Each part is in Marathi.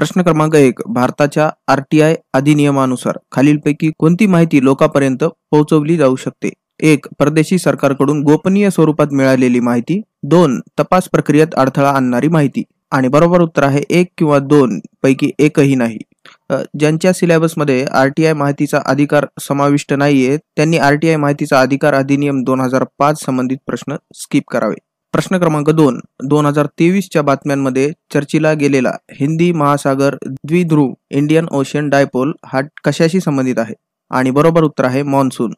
प्रश्न क्रमांक एक भारताच्या आरटीआय अधिनियमानुसार खालीलपैकी कोणती माहिती लोकांपर्यंत पोहोचवली जाऊ शकते एक परदेशी सरकारकडून गोपनीय स्वरूपात मिळालेली माहिती दोन तपास प्रक्रियेत अडथळा आणणारी माहिती आणि बरोबर उत्तर आहे एक किंवा दोन पैकी एकही नाही ज्यांच्या सिलेबसमध्ये आर टी आय माहितीचा अधिकार समाविष्ट नाहीये त्यांनी आर टी आय माहितीचा अधिकार अधिनियम दोन हजार पाच संबंधित प्रश्न स्किप करावे प्रश्न क्रमांक दोन दोन हजार तेवीसच्या बातम्यांमध्ये चर्चिला गेलेला हिंदी महासागर द्विध्रुव इंडियन ओशियन डायपोल हा कशाशी संबंधित आहे आणि बरोबर उत्तर आहे मान्सून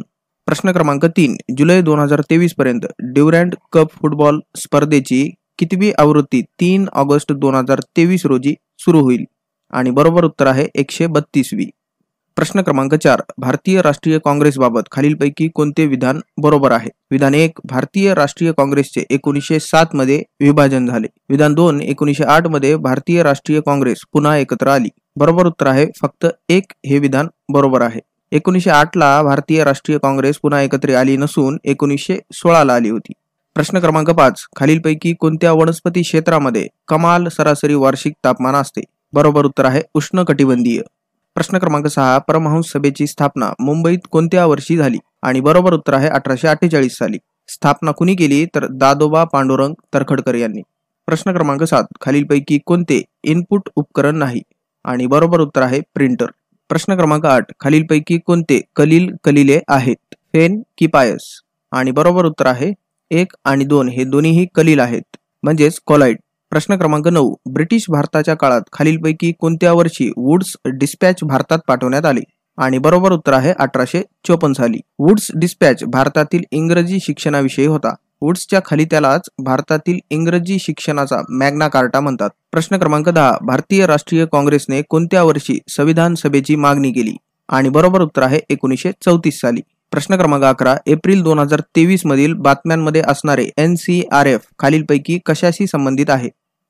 प्रश्न क्रमांक तीन जुलै दोन हजार तेवीस पर्यंत ड्युरँड कप फुटबॉल स्पर्धेची कितवी आवृत्ती तीन ऑगस्ट दोन हजार तेवीस रोजी सुरू होईल आणि बरोबर उत्तर आहे एकशे बत्तीसवी प्रश्न क्रमांक चार भारतीय राष्ट्रीय काँग्रेसबाबत खालीलपैकी कोणते विधान बरोबर आहे विधान एक भारतीय राष्ट्रीय काँग्रेसचे एकोणीसशे सात मध्ये विभाजन झाले विधान दोन एकोणीसशे आठ मध्ये भारतीय राष्ट्रीय काँग्रेस पुन्हा एकत्र आली बरोबर उत्तर आहे फक्त एक हे विधान बरोबर आहे एकोणीसशे आठ ला भारतीय राष्ट्रीय काँग्रेस पुन्हा एकत्र आली नसून एकोणीसशे ला आली होती प्रश्न क्रमांक पाच खालीलपैकी कोणत्या वनस्पती क्षेत्रामध्ये कमाल सरासरी वार्षिक तापमान असते बरोबर उत्तर आहे उष्ण कटिबंधीय प्रश्न क्रमांक सहा परमहंस सभेची स्थापना मुंबईत कोणत्या वर्षी झाली आणि बरोबर उत्तर आहे अठराशे अठ्ठेचाळीस साली स्थापना कुणी केली तर दादोबा पांडुरंग तरखडकर यांनी प्रश्न क्रमांक सात खालीलपैकी कोणते इनपुट उपकरण नाही आणि बरोबर उत्तर आहे प्रिंटर प्रश्न क्रमांक आठ खालीलपैकी कोणते कलील कलिले आहेत फेन की पायस आणि बरोबर उत्तर आहे एक आणि दोन हे दोन्हीही कलील आहेत म्हणजेच कॉलाइट प्रश्न क्रमांक नऊ ब्रिटिश भारताच्या काळात खालीलपैकी कोणत्या वर्षी वुड्स डिस्पॅच भारतात पाठवण्यात आले आणि बरोबर उत्तर आहे अठराशे चोपन्न साली वुड्स डिस्पॅच भारतातील इंग्रजी शिक्षणाविषयी होता वुड्सच्या खाली त्यालाच भारतातील इंग्रजी शिक्षणाचा मॅग्ना कार्टा म्हणतात प्रश्न क्रमांक दहा भारतीय राष्ट्रीय काँग्रेसने कोणत्या वर्षी संविधान सभेची मागणी केली आणि बरोबर उत्तर आहे एकोणीसशे चौतीस साली प्रश्न क्रमांक अकरा एप्रिल दोन हजार तेवीस मधील बातम्यांमध्ये असणारे एन सी आर एफ खालीलपैकी कशाशी संबंधित आहे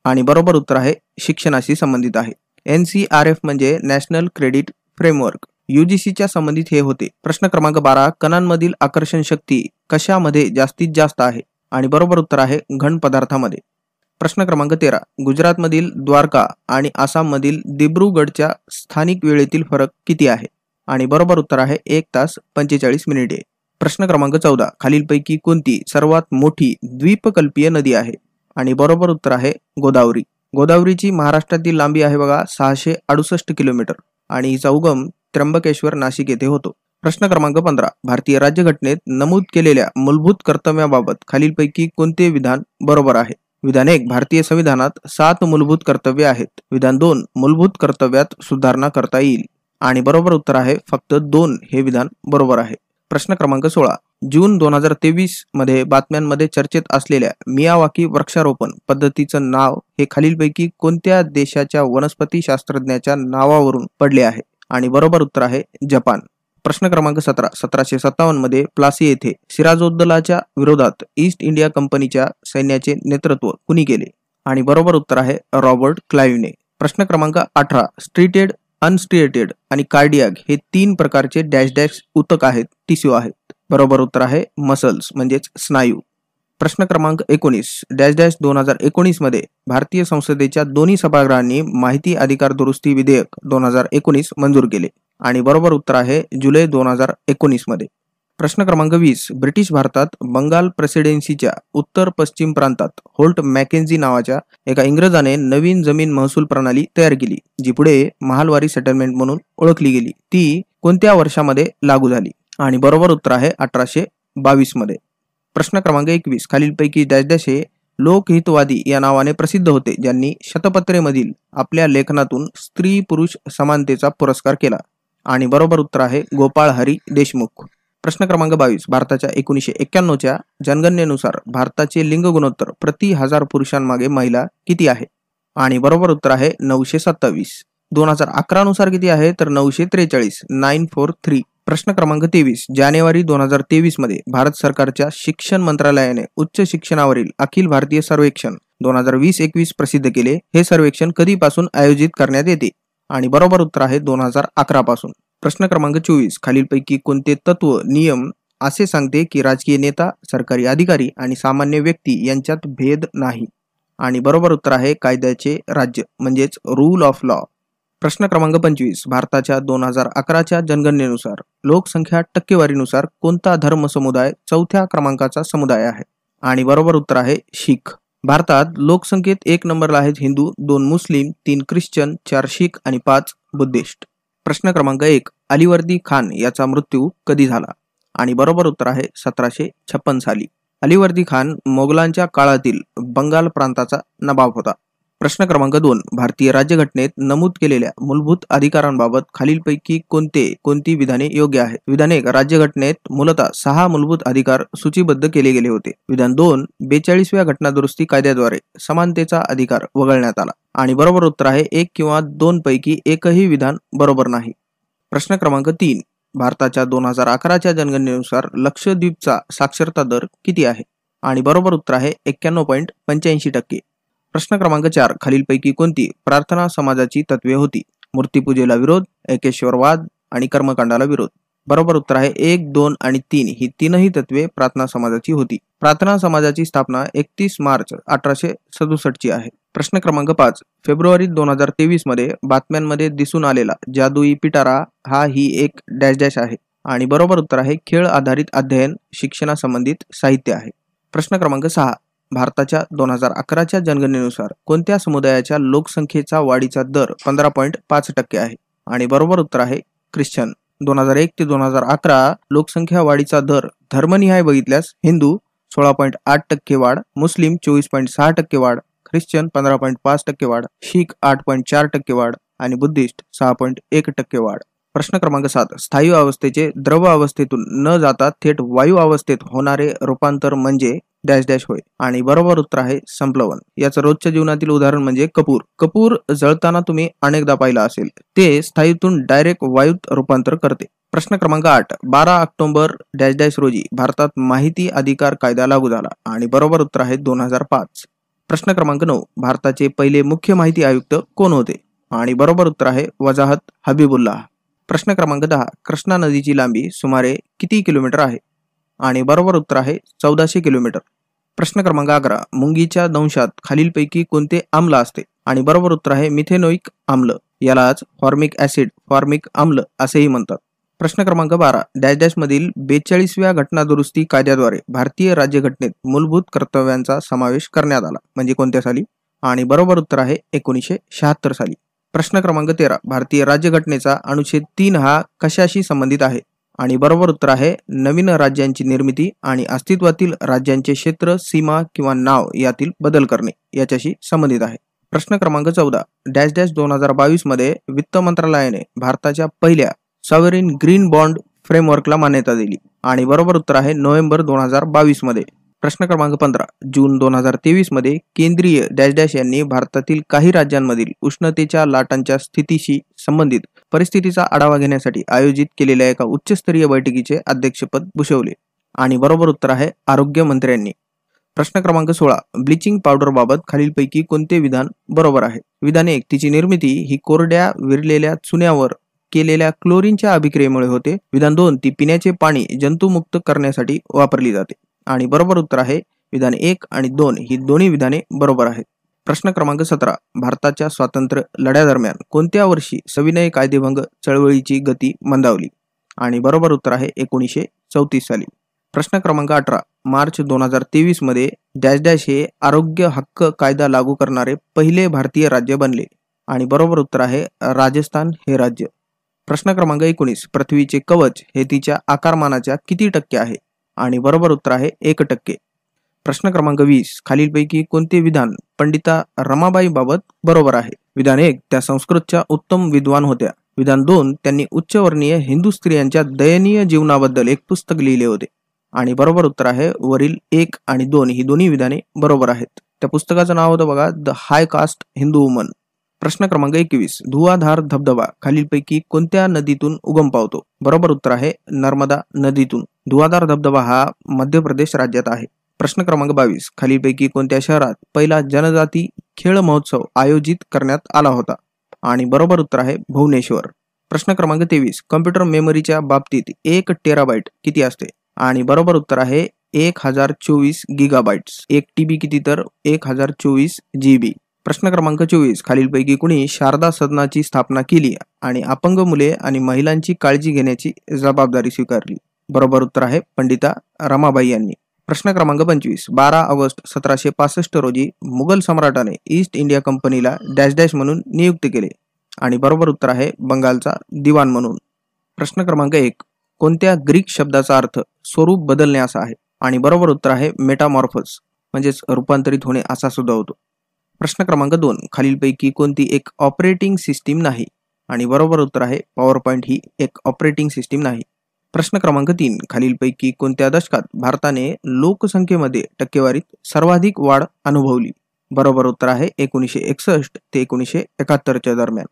आणि बरोबर उत्तर आहे शिक्षणाशी संबंधित आहे एन सी आर एफ म्हणजे नॅशनल क्रेडिट फ्रेमवर्क युजीसीच्या संबंधित हे होते प्रश्न क्रमांक बारा कणांमधील आकर्षण शक्ती कशामध्ये जास्तीत जास्त आहे आणि बरोबर उत्तर आहे घन पदार्थामध्ये प्रश्न क्रमांक तेरा गुजरातमधील द्वारका आणि आसाममधील दिब्रुगडच्या स्थानिक वेळेतील फरक किती आहे आणि बरोबर उत्तर आहे एक तास पंचेचाळीस मिनिटे प्रश्न क्रमांक चौदा खालीलपैकी कोणती सर्वात मोठी द्वीपकल्पीय नदी आहे आणि बरोबर उत्तर आहे गोदावरी गोदावरीची महाराष्ट्रातील लांबी आहे बघा सहाशे अडुसष्ट किलोमीटर आणि हिचा उगम त्र्यंबकेश्वर नाशिक येथे होतो प्रश्न क्रमांक पंधरा भारतीय राज्यघटनेत नमूद केलेल्या मूलभूत कर्तव्याबाबत खालीलपैकी कोणते विधान बरोबर आहे विधान एक भारतीय संविधानात सात मूलभूत कर्तव्य आहेत विधान दोन मूलभूत कर्तव्यात सुधारणा करता येईल आणि बरोबर उत्तर आहे फक्त दोन हे विधान बरोबर आहे प्रश्न क्रमांक सोळा जून दोन हजार तेवीस मध्ये बातम्यांमध्ये चर्चेत असलेल्या मियावाकी वृक्षारोपण पद्धतीचं नाव हे खालीलपैकी कोणत्या देशाच्या वनस्पती शास्त्रज्ञाच्या नावावरून पडले आहे आणि बरोबर उत्तर आहे जपान प्रश्न क्रमांक सतरा सतराशे सत्तावन्न मध्ये प्लासी येथे सिराजोद्दलाच्या विरोधात ईस्ट इंडिया कंपनीच्या सैन्याचे नेतृत्व कुणी केले आणि बरोबर उत्तर आहे रॉबर्ट क्लाईव्हने प्रश्न क्रमांक अठरा स्ट्रीटेड अनस्ट्रीटेड आणि कार्डियाग हे तीन प्रकारचे डॅश डॅश उतक आहेत टिश्यू आहेत बरोबर उत्तर आहे मसल्स म्हणजेच स्नायू प्रश्न क्रमांक एकोणीस डॅश डॅश दोन हजार मध्ये भारतीय संसदेच्या दोन्ही सभागृहांनी माहिती अधिकार दुरुस्ती विधेयक दोन हजार एकोणीस मंजूर केले आणि बरोबर उत्तर आहे जुलै दोन हजार एकोणीसमध्ये प्रश्न क्रमांक वीस ब्रिटिश भारतात बंगाल प्रेसिडेन्सीच्या उत्तर पश्चिम प्रांतात होल्ट मॅकेन्झी नावाच्या एका इंग्रजाने नवीन जमीन महसूल प्रणाली तयार केली जी पुढे महालवारी सेटलमेंट म्हणून ओळखली गेली ती कोणत्या वर्षामध्ये लागू झाली आणि बरोबर उत्तर आहे अठराशे बावीस मध्ये प्रश्न क्रमांक एकवीस खालीलपैकी डॅश हे लोकहितवादी या नावाने प्रसिद्ध होते ज्यांनी शतपत्रेमधील आपल्या लेखनातून स्त्री पुरुष समानतेचा पुरस्कार केला आणि बरोबर उत्तर आहे गोपाळ हरी देशमुख प्रश्न क्रमांक बावीस भारताच्या एकोणीशे एक्क्याण्णवच्या जनगणनेनुसार भारताचे लिंग गुणोत्तर प्रति हजार पुरुषांमागे महिला किती आहे आणि बरोबर उत्तर आहे नऊशे सत्तावीस दोन हजार अकरा नुसार किती आहे तर नऊशे त्रेचाळीस नाईन फोर थ्री प्रश्न क्रमांक तेवीस जानेवारी दोन हजार तेवीस मध्ये भारत सरकारच्या शिक्षण मंत्रालयाने उच्च शिक्षणावरील अखिल भारतीय सर्वेक्षण दोन हजार वीस एकवीस प्रसिद्ध केले हे सर्वेक्षण कधीपासून आयोजित करण्यात येते आणि बरोबर उत्तर आहे दोन हजार अकरा पासून प्रश्न क्रमांक चोवीस खालीलपैकी कोणते तत्व नियम असे सांगते की राजकीय नेता सरकारी अधिकारी आणि सामान्य व्यक्ती यांच्यात भेद नाही आणि बरोबर उत्तर आहे कायद्याचे राज्य म्हणजेच रूल ऑफ लॉ प्रश्न क्रमांक पंचवीस भारताच्या दोन हजार अकराच्या जनगणनेनुसार लोकसंख्या टक्केवारीनुसार कोणता धर्म समुदाय चौथ्या क्रमांकाचा समुदाय आहे आणि बरोबर उत्तर आहे शीख भारतात लोकसंख्येत एक नंबरला आहेत हिंदू दोन मुस्लिम तीन ख्रिश्चन चार शीख आणि पाच बुद्धिस्ट प्रश्न क्रमांक एक अलिवर्दी खान याचा मृत्यू कधी झाला आणि बरोबर उत्तर आहे सतराशे छप्पन साली अलिवर्दी खान मोगलांच्या काळातील बंगाल प्रांताचा नबाब होता प्रश्न क्रमांक दोन भारतीय राज्यघटनेत नमूद केलेल्या मूलभूत अधिकारांबाबत खालीलपैकी कोणते कोणती विधाने योग्य आहे विधान एक राज्यघटनेत मूलतः सहा मूलभूत अधिकार सूचीबद्ध केले गेले होते विधान दोन बेचाळीसव्या घटनादुरुस्ती कायद्याद्वारे समानतेचा अधिकार वगळण्यात आला आणि बरोबर उत्तर आहे एक किंवा दोन पैकी एकही विधान बरोबर नाही प्रश्न क्रमांक तीन भारताच्या दोन हजार अकराच्या जनगणनेनुसार लक्षद्वीपचा साक्षरता दर किती आहे आणि बरोबर उत्तर आहे एक्क्याण्णव पॉईंट पंच्याऐंशी टक्के प्रश्न क्रमांक चार खालीलपैकी कोणती प्रार्थना समाजाची तत्वे होती मूर्तीपूजेला विरोध एकेश्वरवाद आणि कर्मकांडाला विरोध बरोबर उत्तर आहे एक दोन आणि तीन ही तीनही तत्वे प्रार्थना समाजाची होती प्रार्थना समाजाची स्थापना एकतीस मार्च अठराशे सदुसष्टची आहे प्रश्न क्रमांक पाच फेब्रुवारी दोन हजार तेवीस मध्ये बातम्यांमध्ये दिसून आलेला जादुई पिटारा हा ही एक डॅश डॅश आहे आणि बरोबर उत्तर आहे खेळ आधारित अध्ययन शिक्षणासंबंधित साहित्य आहे प्रश्न क्रमांक सहा भारताच्या दोन हजार अकराच्या जनगणनेनुसार कोणत्या समुदायाच्या लोकसंख्येचा वाढीचा दर पंधरा पॉईंट पाच टक्के आहे आणि बरोबर उत्तर आहे ख्रिश्चन दोन हजार एक ते दोन हजार अकरा लोकसंख्या वाढीचा दर धर्मनिहाय बघितल्यास हिंदू सोळा पॉईंट आठ टक्के वाढ मुस्लिम चोवीस पॉईंट सहा टक्के वाढ ख्रिश्चन पंधरा पॉईंट पाच टक्के वाढ शीख आठ पॉईंट चार टक्के वाढ आणि बुद्धिस्ट सहा पॉईंट एक टक्के वाढ प्रश्न क्रमांक सात स्थायू अवस्थेचे द्रव अवस्थेतून न जाता थेट वायू अवस्थेत होणारे रूपांतर म्हणजे डॅश डॅश होय आणि बरोबर उत्तर आहे संपलवन याचं रोजच्या जीवनातील उदाहरण म्हणजे कपूर कपूर जळताना तुम्ही अनेकदा पाहिला असेल ते स्थायीतून डायरेक्ट वायूत रूपांतर करते प्रश्न क्रमांक आठ बारा ऑक्टोबर डॅश डॅश रोजी भारतात माहिती अधिकार कायदा लागू झाला आणि बरोबर उत्तर आहे दोन हजार पाच प्रश्न क्रमांक नऊ भारताचे पहिले मुख्य माहिती आयुक्त कोण होते आणि बरोबर उत्तर आहे वजाहत हबीबुल्ला प्रश्न क्रमांक दहा कृष्णा नदीची लांबी सुमारे किती किलोमीटर आहे आणि बरोबर उत्तर आहे चौदाशे किलोमीटर प्रश्न क्रमांक अकरा मुंगीच्या दंशात खालीलपैकी कोणते आम्ल असते आणि बरोबर उत्तर आहे मिथेनोइक आम्ल यालाच फॉर्मिक ऍसिड फॉर्मिक आम्ल असेही म्हणतात प्रश्न क्रमांक बारा डॅश डॅश मधील बेचाळीसव्या घटनादुरुस्ती कायद्याद्वारे भारतीय राज्यघटनेत मूलभूत कर्तव्यांचा समावेश करण्यात आला म्हणजे कोणत्या साली आणि बरोबर उत्तर आहे एकोणीसशे शहात्तर साली प्रश्न क्रमांक तेरा भारतीय राज्यघटनेचा अनुच्छेद तीन हा कशाशी संबंधित आहे आणि बरोबर उत्तर आहे नवीन राज्यांची निर्मिती आणि अस्तित्वातील राज्यांचे क्षेत्र सीमा किंवा नाव यातील बदल करणे याच्याशी संबंधित आहे प्रश्न क्रमांक चौदा डॅश डॅश दोन हजार बावीस मध्ये वित्त मंत्रालयाने भारताच्या पहिल्या सॉवरिन ग्रीन बॉन्ड फ्रेमवर्कला मान्यता दिली आणि बरोबर उत्तर आहे नोव्हेंबर दोन हजार बावीस मध्ये प्रश्न क्रमांक पंधरा जून दोन हजार तेवीस मध्ये केंद्रीय डॅश डॅश यांनी भारतातील काही राज्यांमधील उष्णतेच्या लाटांच्या स्थितीशी संबंधित परिस्थितीचा आढावा घेण्यासाठी आयोजित केलेल्या एका उच्चस्तरीय बैठकीचे अध्यक्षपद भूषवले आणि बरोबर उत्तर आहे आरोग्य मंत्र्यांनी प्रश्न क्रमांक सोळा ब्लिचिंग पावडर बाबत खालीलपैकी कोणते विधान बरोबर आहे विधान एक तिची निर्मिती ही कोरड्या विरलेल्या चुन्यावर केलेल्या क्लोरीनच्या अभिक्रियेमुळे होते विधान दोन ती पिण्याचे पाणी जंतुमुक्त करण्यासाठी वापरली जाते आणि बरोबर उत्तर आहे विधान एक आणि दोन ही दोन्ही विधाने बरोबर आहेत प्रश्न क्रमांक सतरा भारताच्या स्वातंत्र्य दरम्यान कोणत्या वर्षी सविनय कायदेभंग चळवळीची गती मंदावली आणि बरोबर उत्तर आहे एकोणीसशे चौतीस साली प्रश्न क्रमांक अठरा मार्च दोन हजार तेवीस मध्ये डॅश डॅश हे आरोग्य हक्क कायदा लागू करणारे पहिले भारतीय राज्य बनले आणि बरोबर उत्तर आहे राजस्थान हे राज्य प्रश्न क्रमांक एकोणीस पृथ्वीचे कवच हे तिच्या आकारमानाच्या किती टक्के आहे आणि बरोबर उत्तर आहे एक टक्के प्रश्न क्रमांक वीस खालीलपैकी कोणते विधान पंडिता रमाबाई बाबत बरोबर आहे विधान एक त्या संस्कृतच्या उत्तम विद्वान होत्या विधान दोन त्यांनी उच्चवर्णीय हिंदू स्त्रियांच्या दयनीय जीवनाबद्दल एक पुस्तक लिहिले होते आणि बरोबर उत्तर आहे वरील एक आणि दोन ही दोन्ही विधाने बरोबर आहेत त्या पुस्तकाचं नाव होतं बघा the high caste Hindu woman प्रश्न क्रमांक एकवीस धुवाधार धबधबा खालीलपैकी कोणत्या नदीतून उगम पावतो बरोबर उत्तर आहे नर्मदा नदीतून धुवाधार धबधबा हा मध्य प्रदेश राज्यात आहे प्रश्न क्रमांक बावीस खालीलपैकी कोणत्या शहरात पहिला जनजाती खेळ महोत्सव आयोजित करण्यात आला होता आणि बरोबर उत्तर आहे भुवनेश्वर प्रश्न क्रमांक तेवीस कॉम्प्युटर मेमरीच्या बाबतीत एक टेराबाईट किती असते आणि बरोबर उत्तर आहे एक हजार चोवीस गिगाबाईट्स एक टीबी किती तर एक हजार चोवीस जीबी प्रश्न क्रमांक चोवीस खालीलपैकी कुणी शारदा सदनाची स्थापना केली आणि अपंग मुले आणि महिलांची काळजी घेण्याची जबाबदारी स्वीकारली बरोबर उत्तर आहे पंडिता रमाबाई यांनी प्रश्न क्रमांक पंचवीस बारा ऑगस्ट सतराशे पासष्ट रोजी मुघल सम्राटाने ईस्ट इंडिया कंपनीला डॅश डॅश म्हणून नियुक्त केले आणि बरोबर उत्तर आहे बंगालचा दिवाण म्हणून प्रश्न क्रमांक एक कोणत्या ग्रीक शब्दाचा अर्थ स्वरूप बदलणे असा आहे आणि बरोबर उत्तर आहे मेटामॉर्फस म्हणजेच रूपांतरित होणे असा सुद्धा होतो प्रश्न क्रमांक दोन खालीलपैकी कोणती एक ऑपरेटिंग सिस्टीम नाही आणि बरोबर उत्तर आहे पॉवर पॉईंट ही एक ऑपरेटिंग सिस्टीम नाही प्रश्न क्रमांक तीन खालीलपैकी कोणत्या दशकात भारताने लोकसंख्येमध्ये टक्केवारीत सर्वाधिक वाढ अनुभवली बरोबर उत्तर आहे एकोणीसशे एकसष्ट ते एकोणीसशे एकाहत्तरच्या दरम्यान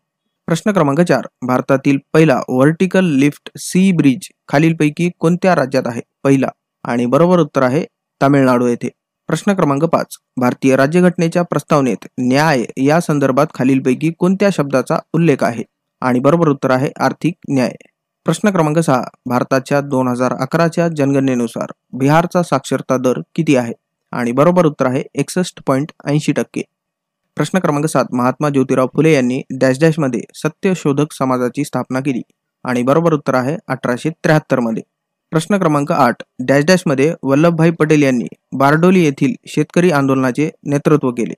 प्रश्न क्रमांक चार भारतातील पहिला व्हर्टिकल लिफ्ट सी ब्रिज खालीलपैकी कोणत्या राज्यात आहे पहिला आणि बरोबर उत्तर आहे तामिळनाडू येथे प्रश्न क्रमांक पाच भारतीय राज्यघटनेच्या प्रस्तावनेत न्याय या संदर्भात खालीलपैकी कोणत्या शब्दाचा उल्लेख आहे आणि बरोबर उत्तर आहे आर्थिक न्याय प्रश्न क्रमांक सहा भारताच्या दोन हजार अकराच्या जनगणनेनुसार बिहारचा साक्षरता दर किती आहे आणि बरोबर उत्तर आहे एकसष्ट पॉईंट ऐंशी टक्के प्रश्न क्रमांक सात महात्मा ज्योतिराव फुले यांनी डॅश सत्य सत्यशोधक समाजाची स्थापना केली आणि बरोबर उत्तर आहे अठराशे त्र्याहत्तरमध्ये प्रश्न क्रमांक आठ डॅश मध्ये वल्लभभाई पटेल यांनी बारडोली येथील शेतकरी आंदोलनाचे नेतृत्व केले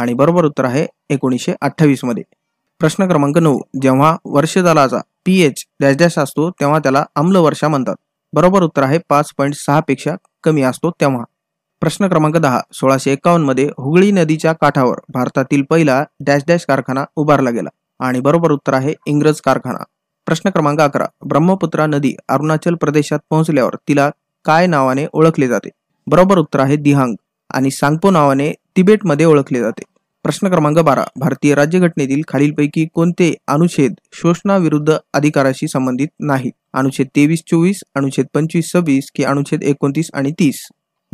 आणि बरोबर उत्तर आहे एकोणीसशे अठ्ठावीसमध्ये प्रश्न क्रमांक नऊ जेव्हा दलाचा पी एच डॅश डॅश असतो तेव्हा त्याला आम्ल वर्षा म्हणतात बरोबर उत्तर आहे पाच पॉईंट सहा पेक्षा कमी असतो तेव्हा प्रश्न क्रमांक दहा सोळाशे एक्कावन्न मध्ये हुगळी नदीच्या काठावर भारतातील पहिला डॅश डॅश कारखाना उभारला गेला आणि बरोबर उत्तर आहे इंग्रज कारखाना प्रश्न क्रमांक अकरा ब्रह्मपुत्रा नदी अरुणाचल प्रदेशात पोहोचल्यावर तिला काय नावाने ओळखले जाते बरोबर उत्तर आहे दिहांग आणि सांगपो नावाने तिबेटमध्ये ओळखले जाते प्रश्न क्रमांक बारा भारतीय राज्यघटनेतील खालीलपैकी कोणते अनुच्छेद शोषणाविरुद्ध अधिकाराशी संबंधित नाहीत अनुच्छेद तेवीस चोवीस अनुच्छेद पंचवीस सव्वीस की अनुच्छेद एकोणतीस आणि तीस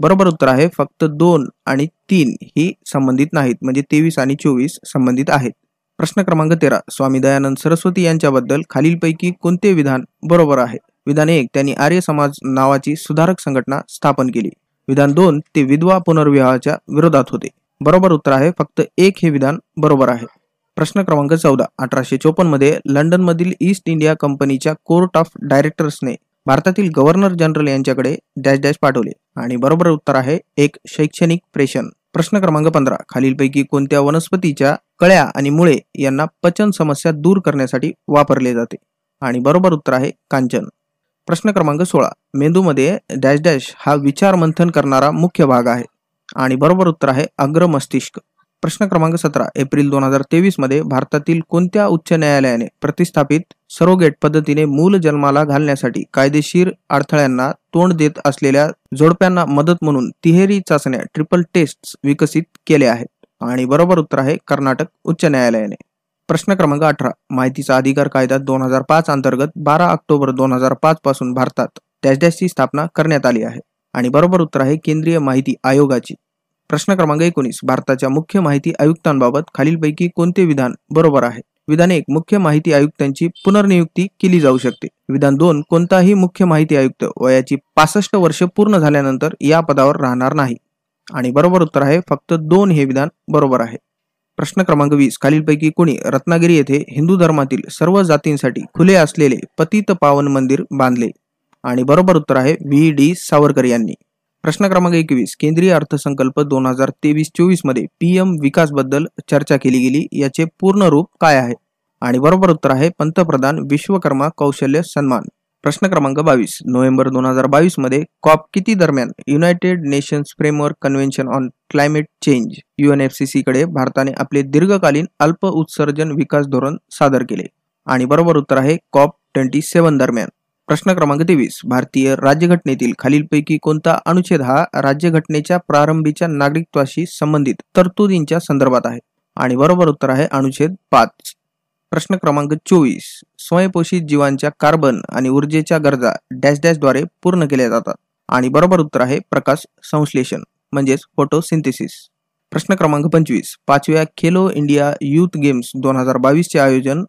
बरोबर उत्तर आहे फक्त दोन आणि तीन ही संबंधित नाहीत म्हणजे तेवीस आणि चोवीस संबंधित आहेत प्रश्न क्रमांक तेरा स्वामी दयानंद सरस्वती यांच्याबद्दल खालीलपैकी कोणते विधान बरोबर आहे विधान एक त्यांनी आर्य समाज नावाची सुधारक संघटना स्थापन केली विधान दोन ते विधवा पुनर्विवाहाच्या विरोधात होते बरोबर उत्तर आहे फक्त एक हे विधान बरोबर आहे प्रश्न क्रमांक चौदा अठराशे चोपन्न मध्ये मधील ईस्ट इंडिया कंपनीच्या कोर्ट ऑफ डायरेक्टर्सने भारतातील गव्हर्नर जनरल यांच्याकडे डॅश डॅश पाठवले आणि बरोबर उत्तर आहे एक शैक्षणिक प्रेषण प्रश्न क्रमांक पंधरा खालीलपैकी कोणत्या वनस्पतीच्या कळ्या आणि मुळे यांना पचन समस्या दूर करण्यासाठी वापरले जाते आणि बरोबर उत्तर आहे कांचन प्रश्न क्रमांक सोळा मेंदूमध्ये डॅश डॅश हा विचार मंथन करणारा मुख्य भाग आहे आणि बरोबर उत्तर आहे अग्र मस्तिष्क प्रश्न क्रमांक सतरा एप्रिल दोन हजार तेवीस मध्ये भारतातील कोणत्या उच्च न्यायालयाने प्रतिस्थापित सरोगेट पद्धतीने मूल जन्माला घालण्यासाठी कायदेशीर अडथळ्यांना तोंड देत असलेल्या जोडप्यांना मदत म्हणून तिहेरी चाचण्या ट्रिपल टेस्ट विकसित केल्या आहेत आणि बरोबर उत्तर आहे कर्नाटक उच्च न्यायालयाने प्रश्न क्रमांक अठरा माहितीचा अधिकार कायदा दोन हजार पाच अंतर्गत बारा ऑक्टोबर दोन हजार पाच पासून भारतात त्याच स्थापना करण्यात आली आहे आणि बरोबर उत्तर आहे केंद्रीय माहिती आयोगाची प्रश्न क्रमांक एकोणीस भारताच्या मुख्य माहिती आयुक्तांबाबत खालीलपैकी कोणते विधान बरोबर आहे विधान एक मुख्य माहिती आयुक्तांची पुनर्नियुक्ती केली जाऊ शकते विधान दोन कोणताही मुख्य माहिती आयुक्त वयाची पासष्ट वर्ष पूर्ण झाल्यानंतर या पदावर राहणार नाही आणि बरोबर उत्तर आहे फक्त दोन हे विधान बरोबर आहे प्रश्न क्रमांक वीस खालीलपैकी कोणी रत्नागिरी येथे हिंदू धर्मातील सर्व जातींसाठी खुले असलेले पतित पावन मंदिर बांधले आणि बरोबर उत्तर आहे व्ही डी सावरकर यांनी प्रश्न क्रमांक एकवीस केंद्रीय अर्थसंकल्प दोन हजार तेवीस चोवीस मध्ये पीएम विकास बद्दल चर्चा केली गेली याचे पूर्ण रूप काय आहे आणि बरोबर उत्तर आहे पंतप्रधान विश्वकर्मा कौशल्य सन्मान प्रश्न क्रमांक बावीस नोव्हेंबर दोन हजार बावीस मध्ये कॉप किती दरम्यान United Nations Framework Convention on Climate Change UNFCCC कडे भारताने आपले दीर्घकालीन अल्प उत्सर्जन विकास धोरण सादर केले आणि बरोबर उत्तर आहे कॉप ट्वेंटी सेव्हन दरम्यान प्रश्न क्रमांक तेवीस भारतीय राज्यघटनेतील खालीलपैकी कोणता अनुच्छेद हा राज्यघटनेच्या प्रारंभीच्या नागरिकत्वाशी संबंधित तरतुदींच्या संदर्भात आहे आणि बरोबर उत्तर आहे अनुच्छेद पाच प्रश्न क्रमांक चोवीस स्वयंपोषित जीवांच्या कार्बन आणि ऊर्जेच्या गरजा डॅश डॅशद्वारे पूर्ण केल्या जातात आणि बरोबर उत्तर आहे प्रकाश संश्लेषण म्हणजेच फोटोसिंथेसिस प्रश्न क्रमांक पंचवीस पाचव्या खेलो इंडिया यूथ गेम्स दोन हजार बावीसचे आयोजन